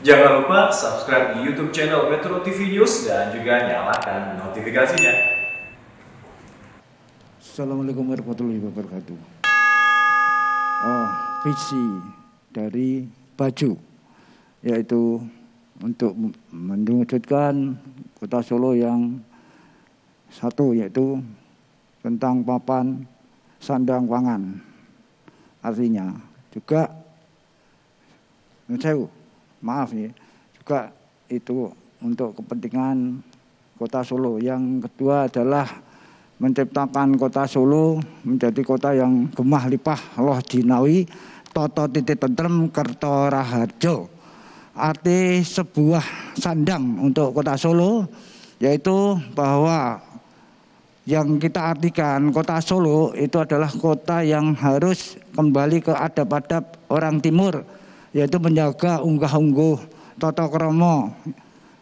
Jangan lupa subscribe di YouTube channel Metro TV News dan juga nyalakan notifikasinya. Assalamualaikum warahmatullahi wabarakatuh. Oh, visi dari baju yaitu untuk mewujudkan kota Solo yang satu yaitu tentang papan sandang pangan artinya juga menceu maaf ya juga itu untuk kepentingan kota Solo. Yang kedua adalah menciptakan kota Solo menjadi kota yang gemah lipah loh jinawi toto titik tentrem kerto raharjo. Arti sebuah sandang untuk kota Solo yaitu bahwa yang kita artikan kota Solo itu adalah kota yang harus kembali ke adab-adab orang timur yaitu menjaga unggah ungguh toto kromo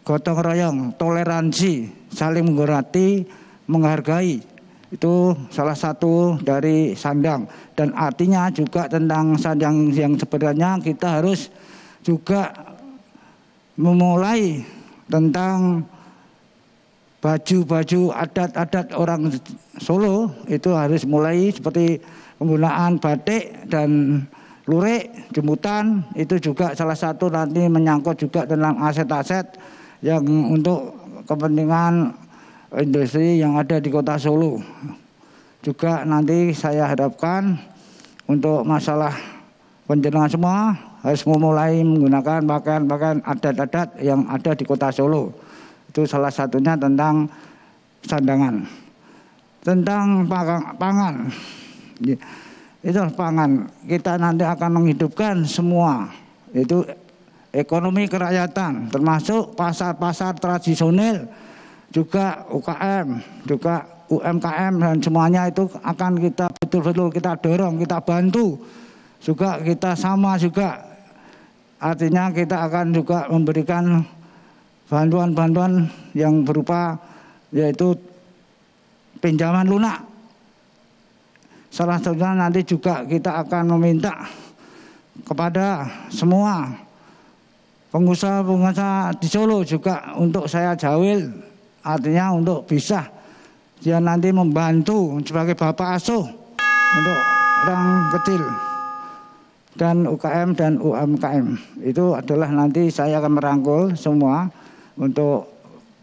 gotong royong toleransi saling menghormati menghargai itu salah satu dari sandang dan artinya juga tentang sandang yang sebenarnya kita harus juga memulai tentang baju-baju adat-adat orang Solo itu harus mulai seperti penggunaan batik dan lurik, jemputan itu juga salah satu nanti menyangkut juga tentang aset-aset yang untuk kepentingan industri yang ada di kota Solo. Juga nanti saya harapkan untuk masalah penjenengan semua harus memulai menggunakan pakaian-pakaian adat-adat yang ada di kota Solo. Itu salah satunya tentang sandangan. Tentang pangan itu pangan kita nanti akan menghidupkan semua itu ekonomi kerakyatan termasuk pasar-pasar tradisional juga UKM juga UMKM dan semuanya itu akan kita betul-betul kita dorong kita bantu juga kita sama juga artinya kita akan juga memberikan bantuan-bantuan yang berupa yaitu pinjaman lunak Salah satunya nanti juga kita akan meminta kepada semua pengusaha-pengusaha di Solo juga untuk saya jawil artinya untuk bisa dia nanti membantu sebagai bapak asuh untuk orang kecil dan UKM dan UMKM itu adalah nanti saya akan merangkul semua untuk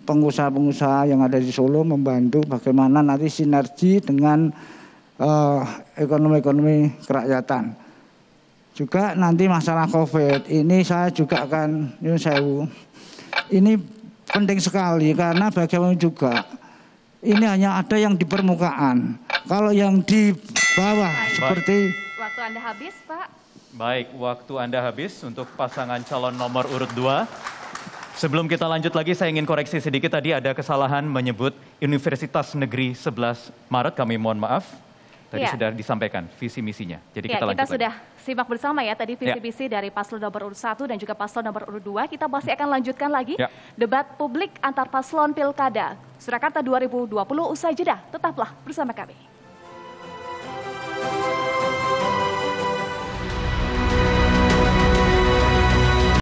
pengusaha-pengusaha yang ada di Solo membantu bagaimana nanti sinergi dengan Eh, ekonomi-ekonomi uh, kerakyatan. Juga nanti masalah COVID ini saya juga akan ini ini penting sekali karena bagaimana juga ini hanya ada yang di permukaan. Kalau yang di bawah Baik. seperti waktu Anda habis, Pak. Baik, waktu Anda habis untuk pasangan calon nomor urut 2. Sebelum kita lanjut lagi, saya ingin koreksi sedikit. Tadi ada kesalahan menyebut Universitas Negeri 11 Maret. Kami mohon maaf. Tadi ya. sudah disampaikan visi misinya. Jadi ya, kita lanjut. Kita lagi. sudah simak bersama ya tadi visi iya. misi ya. dari paslon nomor urut satu dan juga paslon nomor urut dua. Kita masih akan lanjutkan lagi ya. debat publik antar paslon Pilkada Surakarta 2020 usai jeda. Tetaplah bersama kami.